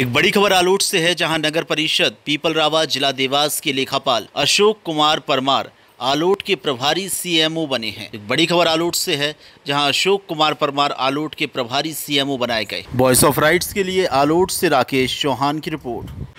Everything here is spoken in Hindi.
एक बड़ी खबर आलोट से है जहां नगर परिषद पीपल रावा जिला देवास के लेखापाल अशोक कुमार परमार आलोट के प्रभारी सीएमओ बने हैं एक बड़ी खबर आलोट से है जहां अशोक कुमार परमार आलोट के प्रभारी सीएमओ बनाए गए वॉइस ऑफ राइट्स के लिए आलोट से राकेश चौहान की रिपोर्ट